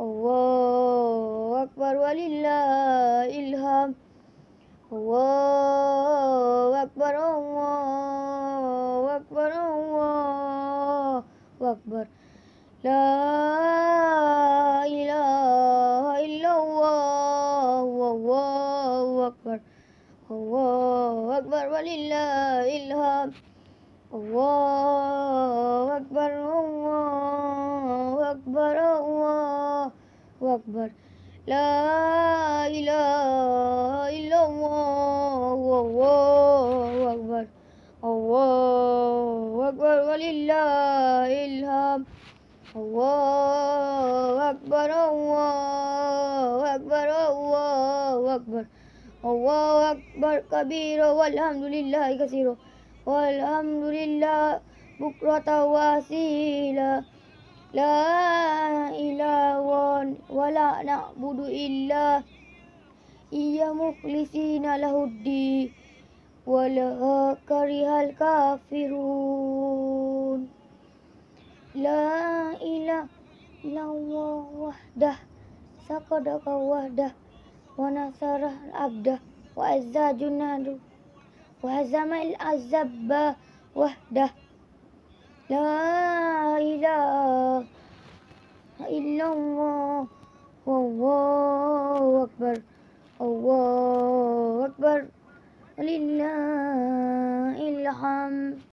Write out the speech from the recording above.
الله أكبر ولله الهام الله أكبر الله أكبر الله أكبر لا إله إلا الله الله أكبر الله أكبر ولله الهام الله أكبر الله أكبر الله أكبر لا إله إلا الله الله أكبر الله أكبر ولله الهم الله أكبر الله أكبر الله أكبر الله أكبر كبير والحمد لله كثير والحمد لله بكرة واسيلة La ilaha wala na'budu illa Iya mukhlisina lahuddi Wala karihal kafirun La ilaha lawa wahdah Sakadaka wahdah Wa nasarah abdah Wa azza junadu Wa azamail azabah wahdah La إله إلا الله والله أكبر الله أكبر ولله الحمد